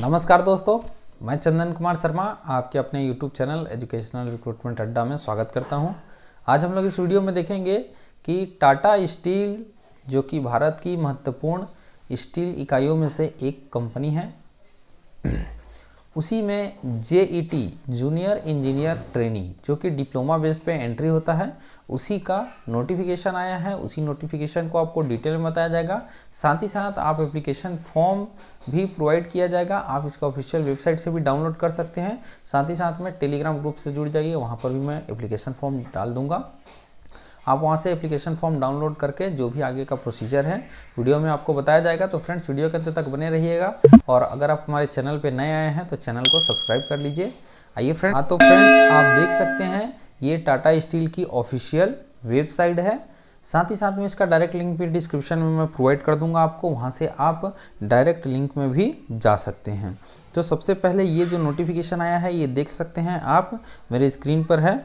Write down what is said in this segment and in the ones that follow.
नमस्कार दोस्तों मैं चंदन कुमार शर्मा आपके अपने YouTube चैनल एजुकेशनल रिक्रूटमेंट अड्डा में स्वागत करता हूं। आज हम लोग इस वीडियो में देखेंगे कि टाटा स्टील जो कि भारत की महत्वपूर्ण स्टील इकाइयों में से एक कंपनी है उसी में जे जूनियर इंजीनियर ट्रेनी जो कि डिप्लोमा बेस्ड पे एंट्री होता है उसी का नोटिफिकेशन आया है उसी नोटिफिकेशन को आपको डिटेल में बताया जाएगा साथ ही साथ आप एप्लीकेशन फॉर्म भी प्रोवाइड किया जाएगा आप इसका ऑफिशियल वेबसाइट से भी डाउनलोड कर सकते हैं साथ ही साथ में टेलीग्राम ग्रुप से जुड़ जाइए वहाँ पर भी मैं एप्लीकेशन फॉर्म डाल दूँगा आप वहाँ से एप्लीकेशन फॉर्म डाउनलोड करके जो भी आगे का प्रोसीजर है वीडियो में आपको बताया जाएगा तो फ्रेंड्स वीडियो के अंत तक बने रहिएगा और अगर आप हमारे चैनल पर नए आए हैं तो चैनल को सब्सक्राइब कर लीजिए आइए फ्रेंड हाँ तो फ्रेंड्स आप देख सकते हैं ये टाटा स्टील की ऑफिशियल वेबसाइट है साथ ही साथ में इसका डायरेक्ट लिंक भी डिस्क्रिप्शन में मैं प्रोवाइड कर दूंगा आपको वहाँ से आप डायरेक्ट लिंक में भी जा सकते हैं तो सबसे पहले ये जो नोटिफिकेशन आया है ये देख सकते हैं आप मेरे स्क्रीन पर है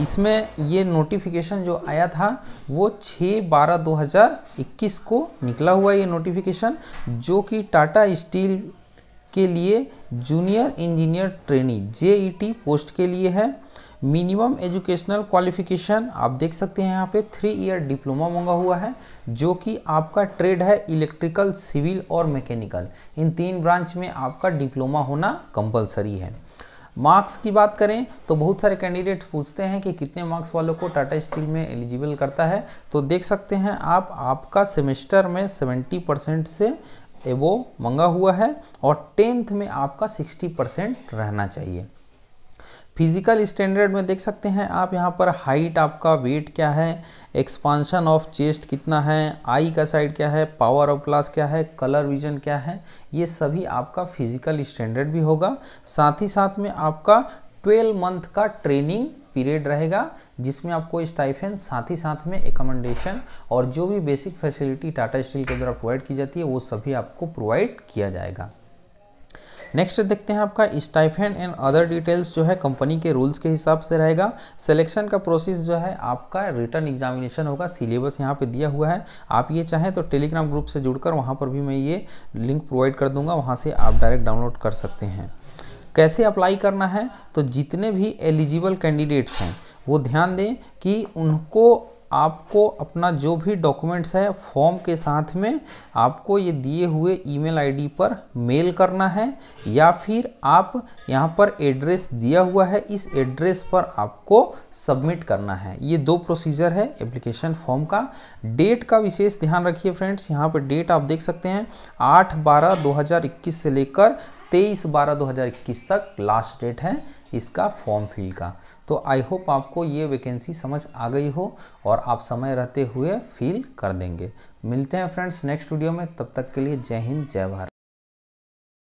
इसमें ये नोटिफिकेशन जो आया था वो 6 बारह 2021 को निकला हुआ ये नोटिफिकेशन जो कि टाटा स्टील के लिए junior engineer trainee J post के लिए है मिनिमम एजुकेशनल क्वालिफिकेशन आप देख सकते हैं यहाँ पे थ्री ईयर डिप्लोमा मंगा हुआ है जो कि आपका ट्रेड है इलेक्ट्रिकल सिविल और मैकेनिकल इन तीन ब्रांच में आपका डिप्लोमा होना कंपलसरी है मार्क्स की बात करें तो बहुत सारे कैंडिडेट पूछते हैं कि कितने मार्क्स वालों को टाटा स्टील में एलिजिबल करता है तो देख सकते हैं आप आपका सेमेस्टर में 70 परसेंट से एबो मंगा हुआ है और टेंथ में आपका 60 परसेंट रहना चाहिए फिजिकल स्टैंडर्ड में देख सकते हैं आप यहाँ पर हाइट आपका वेट क्या है एक्सपांशन ऑफ चेस्ट कितना है आई का साइड क्या है पावर ऑफ क्लास क्या है कलर विजन क्या है ये सभी आपका फिजिकल स्टैंडर्ड भी होगा साथ ही साथ में आपका ट्वेल्व मंथ का ट्रेनिंग पीरियड रहेगा जिसमें आपको स्टाइफेन साथ ही साथ में एकमेंडेशन और जो भी बेसिक फैसिलिटी टाटा स्टील के द्वारा प्रोवाइड की जाती है वो सभी आपको प्रोवाइड किया जाएगा नेक्स्ट देखते हैं आपका स्टाइफेंड एंड अदर डिटेल्स जो है कंपनी के रूल्स के हिसाब से रहेगा सिलेक्शन का प्रोसेस जो है आपका रिटर्न एग्जामिनेशन होगा सिलेबस यहाँ पे दिया हुआ है आप ये चाहें तो टेलीग्राम ग्रुप से जुड़कर वहाँ पर भी मैं ये लिंक प्रोवाइड कर दूंगा वहाँ से आप डायरेक्ट डाउनलोड कर सकते हैं कैसे अप्लाई करना है तो जितने भी एलिजिबल कैंडिडेट्स हैं वो ध्यान दें कि उनको आपको अपना जो भी डॉक्यूमेंट्स है फॉर्म के साथ में आपको ये दिए हुए ईमेल आईडी पर मेल करना है या फिर आप यहाँ पर एड्रेस दिया हुआ है इस एड्रेस पर आपको सबमिट करना है ये दो प्रोसीजर है एप्लीकेशन फॉर्म का डेट का विशेष ध्यान रखिए फ्रेंड्स यहाँ पर डेट आप देख सकते हैं आठ बारह दो से लेकर तेईस बारह दो हजार इक्कीस तक लास्ट डेट है इसका फॉर्म फिल का तो आई होप आपको ये वैकेंसी समझ आ गई हो और आप समय रहते हुए फिल कर देंगे मिलते हैं फ्रेंड्स नेक्स्ट वीडियो में तब तक के लिए जय हिंद जय भारत